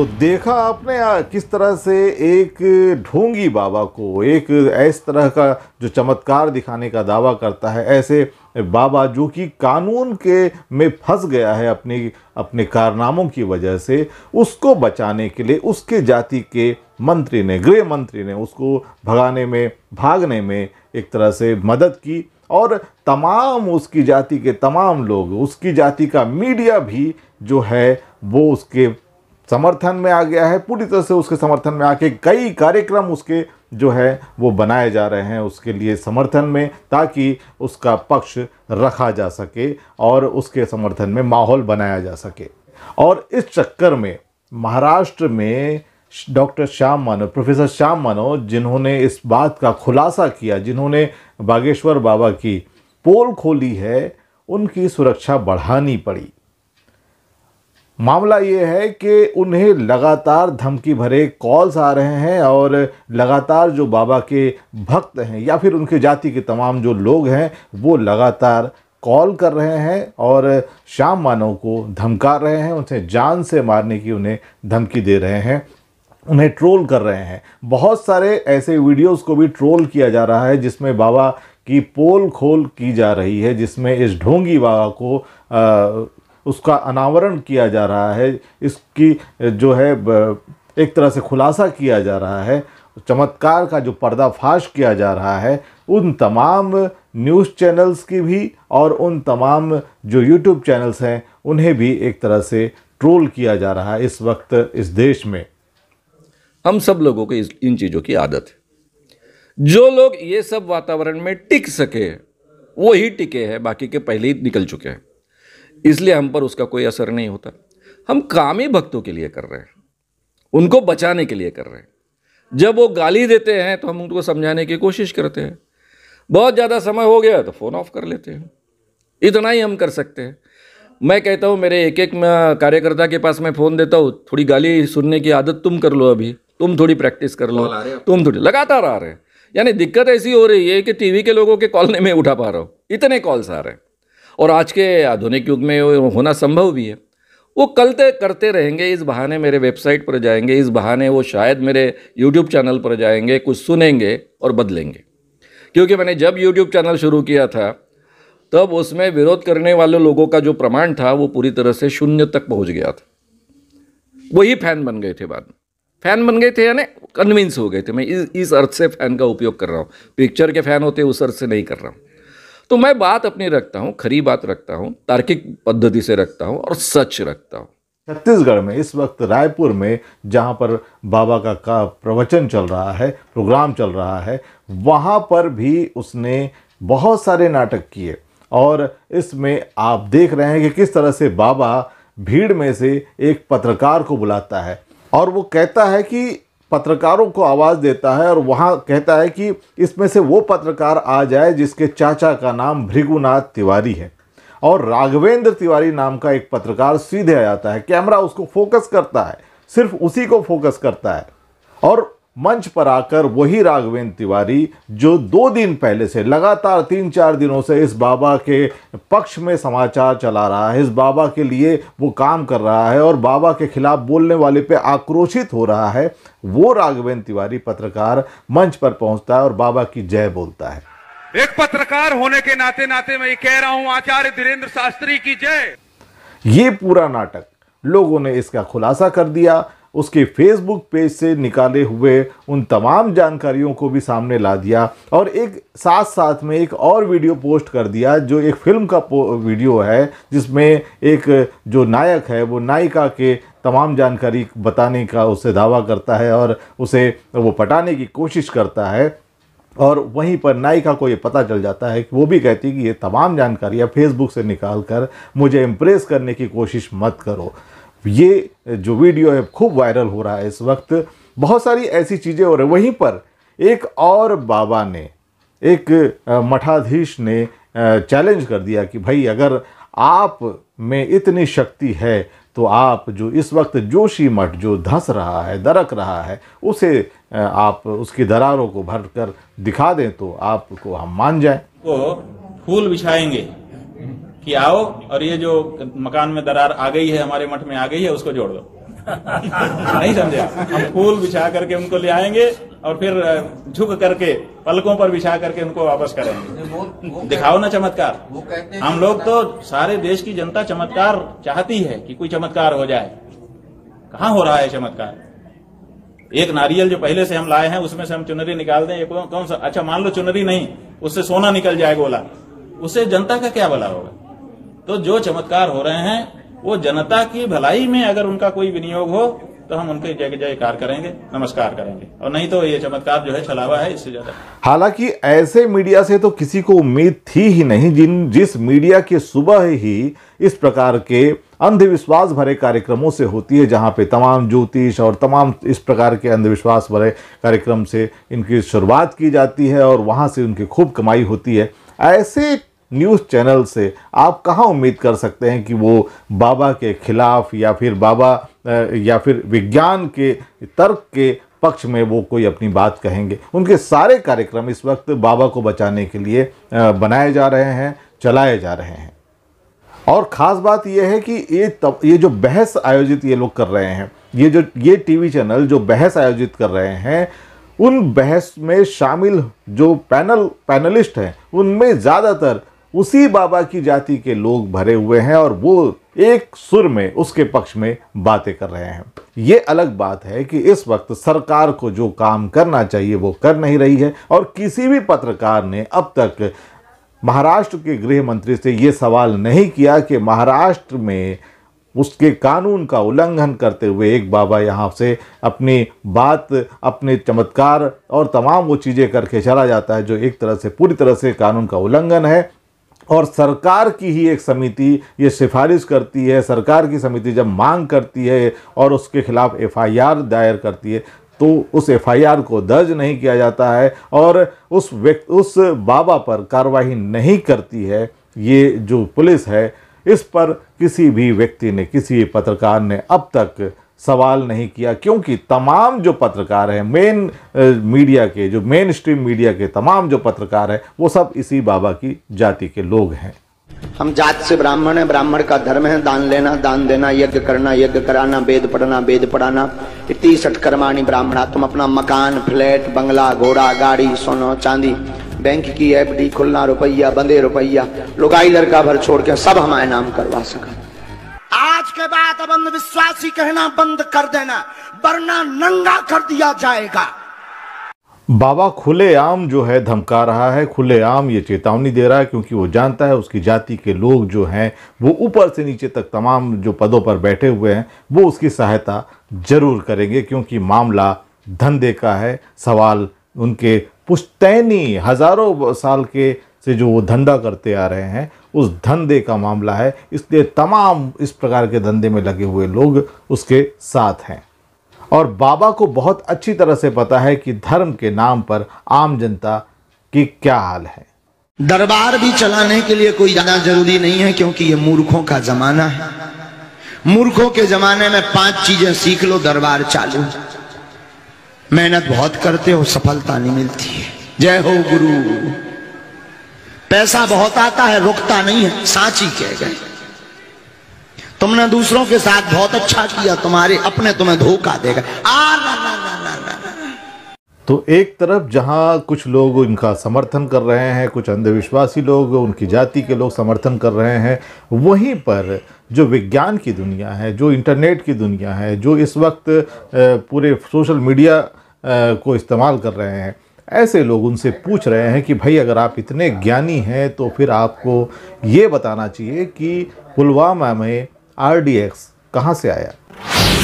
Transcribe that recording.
तो देखा आपने किस तरह से एक ढोंगी बाबा को एक इस तरह का जो चमत्कार दिखाने का दावा करता है ऐसे बाबा जो कि कानून के में फंस गया है अपने अपने कारनामों की वजह से उसको बचाने के लिए उसके जाति के मंत्री ने गृह मंत्री ने उसको भगाने में भागने में एक तरह से मदद की और तमाम उसकी जाति के तमाम लोग उसकी जाति का मीडिया भी जो है वो उसके समर्थन में आ गया है पूरी तरह से उसके समर्थन में आके कई कार्यक्रम उसके जो है वो बनाए जा रहे हैं उसके लिए समर्थन में ताकि उसका पक्ष रखा जा सके और उसके समर्थन में माहौल बनाया जा सके और इस चक्कर में महाराष्ट्र में डॉक्टर श्याम मानव प्रोफेसर श्याम मानव जिन्होंने इस बात का खुलासा किया जिन्होंने बागेश्वर बाबा की पोल खोली है उनकी सुरक्षा बढ़ानी पड़ी मामला ये है कि उन्हें लगातार धमकी भरे कॉल्स आ रहे हैं और लगातार जो बाबा के भक्त हैं या फिर उनके जाति के तमाम जो लोग हैं वो लगातार कॉल कर रहे हैं और श्याम मानव को धमका रहे हैं उन्हें जान से मारने की उन्हें धमकी दे रहे हैं उन्हें ट्रोल कर रहे हैं बहुत सारे ऐसे वीडियोस को भी ट्रोल किया जा रहा है जिसमें बाबा की पोल खोल की जा रही है जिसमें इस ढोंगी बाबा को उसका अनावरण किया जा रहा है इसकी जो है एक तरह से खुलासा किया जा रहा है चमत्कार का जो पर्दाफाश किया जा रहा है उन तमाम न्यूज़ चैनल्स की भी और उन तमाम जो यूट्यूब चैनल्स हैं उन्हें भी एक तरह से ट्रोल किया जा रहा है इस वक्त इस देश में हम सब लोगों को इस इन चीज़ों की आदत है जो लोग ये सब वातावरण में टिक सके वो ही टिके हैं बाकी के पहले ही निकल चुके हैं इसलिए हम पर उसका कोई असर नहीं होता हम काम ही भक्तों के लिए कर रहे हैं उनको बचाने के लिए कर रहे हैं जब वो गाली देते हैं तो हम उनको समझाने की कोशिश करते हैं बहुत ज़्यादा समय हो गया तो फ़ोन ऑफ कर लेते हैं इतना ही हम कर सकते हैं मैं कहता हूँ मेरे एक एक कार्यकर्ता के पास मैं फ़ोन देता हूँ थोड़ी गाली सुनने की आदत तुम कर लो अभी तुम थोड़ी प्रैक्टिस कर लो तुम थोड़ी लगातार आ रहे हैं यानी दिक्कत ऐसी हो रही है कि टीवी के लोगों के कॉल नहीं मैं उठा पा रहा हूँ इतने कॉल्स आ रहे हैं और आज के आधुनिक युग में होना संभव भी है वो कल तक करते रहेंगे इस बहाने मेरे वेबसाइट पर जाएंगे इस बहाने वो शायद मेरे यूट्यूब चैनल पर जाएंगे कुछ सुनेंगे और बदलेंगे क्योंकि मैंने जब यूट्यूब चैनल शुरू किया था तब उसमें विरोध करने वाले लोगों का जो प्रमाण था वो पूरी तरह से शून्य तक पहुंच गया था वही फैन बन गए थे बाद में फैन बन गए थे यानी कन्विंस हो गए थे मैं इस इस अर्थ से फ़ैन का उपयोग कर रहा हूँ पिक्चर के फ़ैन होते उस अर्थ से नहीं कर रहा हूँ तो मैं बात अपनी रखता हूँ खरी बात रखता हूँ तार्किक पद्धति से रखता हूँ और सच रखता हूँ छत्तीसगढ़ में इस वक्त रायपुर में जहाँ पर बाबा का, का प्रवचन चल रहा है प्रोग्राम चल रहा है वहाँ पर भी उसने बहुत सारे नाटक किए और इसमें आप देख रहे हैं कि किस तरह से बाबा भीड़ में से एक पत्रकार को बुलाता है और वो कहता है कि पत्रकारों को आवाज़ देता है और वहाँ कहता है कि इसमें से वो पत्रकार आ जाए जिसके चाचा का नाम भृगुनाथ तिवारी है और राघवेंद्र तिवारी नाम का एक पत्रकार सीधे आ जाता है कैमरा उसको फोकस करता है सिर्फ उसी को फोकस करता है और मंच पर आकर वही राघवेंद्र तिवारी जो दो दिन पहले से लगातार तीन चार दिनों से इस बाबा के पक्ष में समाचार चला रहा है इस बाबा के लिए वो काम कर रहा है और बाबा के खिलाफ बोलने वाले पे आक्रोशित हो रहा है वो राघवेंद्र तिवारी पत्रकार मंच पर पहुंचता है और बाबा की जय बोलता है एक पत्रकार होने के नाते नाते मैं ये कह रहा हूं आचार्य धीरेन्द्र शास्त्री की जय ये पूरा नाटक लोगों ने इसका खुलासा कर दिया उसके फेसबुक पेज से निकाले हुए उन तमाम जानकारियों को भी सामने ला दिया और एक साथ साथ में एक और वीडियो पोस्ट कर दिया जो एक फिल्म का वीडियो है जिसमें एक जो नायक है वो नायिका के तमाम जानकारी बताने का उसे दावा करता है और उसे वो पटाने की कोशिश करता है और वहीं पर नायिका को ये पता चल जाता है कि वो भी कहती है कि ये तमाम जानकारियाँ फेसबुक से निकाल कर मुझे इम्प्रेस करने की कोशिश मत करो ये जो वीडियो है खूब वायरल हो रहा है इस वक्त बहुत सारी ऐसी चीज़ें हो रही वहीं पर एक और बाबा ने एक मठाधीश ने चैलेंज कर दिया कि भाई अगर आप में इतनी शक्ति है तो आप जो इस वक्त जोशी मठ जो धंस रहा है दरक रहा है उसे आप उसकी दरारों को भर कर दिखा दें तो आपको हम मान जाएं। को फूल बिछाएंगे कि आओ और ये जो मकान में दरार आ गई है हमारे मठ में आ गई है उसको जोड़ दो नहीं समझे हम फूल बिछा करके उनको ले आएंगे और फिर झुक करके पलकों पर बिछा करके उनको वापस करेंगे वो, वो दिखाओ ना चमत्कार वो कहते हम लोग तो सारे देश की जनता चमत्कार चाहती है कि कोई चमत्कार हो जाए कहाँ हो रहा है चमत्कार एक नारियल जो पहले से हम लाए हैं उसमें से हम चुनरी निकाल दें कौन सा अच्छा मान लो चुनरी नहीं उससे सोना निकल जाए गोला उससे जनता का क्या भला होगा तो जो चमत्कार हो रहे हैं वो जनता की भलाई में अगर उनका कोई विनियोग हो तो हम उनके जय कार करेंगे नमस्कार करेंगे और नहीं तो ये चमत्कार जो है छलावा है इससे ज्यादा हालांकि ऐसे मीडिया से तो किसी को उम्मीद थी ही नहीं जिन जिस मीडिया की सुबह ही इस प्रकार के अंधविश्वास भरे कार्यक्रमों से होती है जहां पे तमाम ज्योतिष और तमाम इस प्रकार के अंधविश्वास भरे कार्यक्रम से इनकी शुरुआत की जाती है और वहां से उनकी खूब कमाई होती है ऐसे न्यूज़ चैनल से आप कहाँ उम्मीद कर सकते हैं कि वो बाबा के खिलाफ या फिर बाबा या फिर विज्ञान के तर्क के पक्ष में वो कोई अपनी बात कहेंगे उनके सारे कार्यक्रम इस वक्त बाबा को बचाने के लिए बनाए जा रहे हैं चलाए जा रहे हैं और ख़ास बात यह है कि ये तब ये जो बहस आयोजित ये लोग कर रहे हैं ये जो ये टीवी चैनल जो बहस आयोजित कर रहे हैं उन बहस में शामिल जो पैनल पैनलिस्ट हैं उनमें ज़्यादातर उसी बाबा की जाति के लोग भरे हुए हैं और वो एक सुर में उसके पक्ष में बातें कर रहे हैं ये अलग बात है कि इस वक्त सरकार को जो काम करना चाहिए वो कर नहीं रही है और किसी भी पत्रकार ने अब तक महाराष्ट्र के गृह मंत्री से ये सवाल नहीं किया कि महाराष्ट्र में उसके कानून का उल्लंघन करते हुए एक बाबा यहाँ से अपनी बात अपने चमत्कार और तमाम वो चीज़ें करके चला जाता है जो एक तरह से पूरी तरह से कानून का उल्लंघन है और सरकार की ही एक समिति ये सिफारिश करती है सरकार की समिति जब मांग करती है और उसके खिलाफ़ एफआईआर दायर करती है तो उस एफआईआर को दर्ज नहीं किया जाता है और उस व्यक्ति उस बाबा पर कार्रवाई नहीं करती है ये जो पुलिस है इस पर किसी भी व्यक्ति ने किसी पत्रकार ने अब तक सवाल नहीं किया क्योंकि तमाम जो पत्रकार हैं मेन मीडिया के जो मेन स्ट्रीम मीडिया के तमाम जो पत्रकार हैं वो सब इसी बाबा की जाति के लोग हैं हम जात से ब्राह्मण है ब्राह्मण का धर्म है दान लेना दान देना यज्ञ करना यज्ञ कराना वेद पढ़ना वेद पढ़ाना इतनी सटकर्माणी ब्राह्मणा तुम अपना मकान फ्लैट बंगला घोड़ा गाड़ी सोना चांदी बैंक की एफ डी खुलना रुपया बंदे रुपया लुगाई लड़का भर छोड़ के सब हमारे नाम करवा सका के बाद अब अंधविश्वासी कहना बंद कर देना वरना नंगा कर दिया जाएगा बाबा खुलेआम जो है धमका रहा है खुलेआम ये चेतावनी दे रहा है क्योंकि वो जानता है उसकी जाति के लोग जो हैं वो ऊपर से नीचे तक तमाम जो पदों पर बैठे हुए हैं वो उसकी सहायता जरूर करेंगे क्योंकि मामला धंधे का है सवाल उनके पुश्तैनी हज़ारों साल के से जो वो धंधा करते आ रहे हैं उस धंधे का मामला है इसलिए तमाम इस प्रकार के धंधे में लगे हुए लोग उसके साथ हैं और बाबा को बहुत अच्छी तरह से पता है कि धर्म के नाम पर आम जनता की क्या हाल है दरबार भी चलाने के लिए कोई जाना जरूरी नहीं है क्योंकि ये मूर्खों का जमाना है मूर्खों के जमाने में पांच चीजें सीख लो दरबार चालू मेहनत बहुत करते हो सफलता नहीं मिलती है जय हो गुरु पैसा बहुत आता है रुकता नहीं है सांची कह गए तुमने दूसरों के साथ बहुत अच्छा किया तुम्हारे अपने तुम्हें धोखा देगा आ ना ना ना ना ना तो एक तरफ जहां कुछ लोग इनका समर्थन कर रहे हैं कुछ अंधविश्वासी लोग उनकी जाति के लोग समर्थन कर रहे हैं वहीं पर जो विज्ञान की दुनिया है जो इंटरनेट की दुनिया है जो इस वक्त पूरे सोशल मीडिया को इस्तेमाल कर रहे हैं ऐसे लोग उनसे पूछ रहे हैं कि भाई अगर आप इतने ज्ञानी हैं तो फिर आपको ये बताना चाहिए कि पुलवामा में आर डी एक्स कहाँ से आया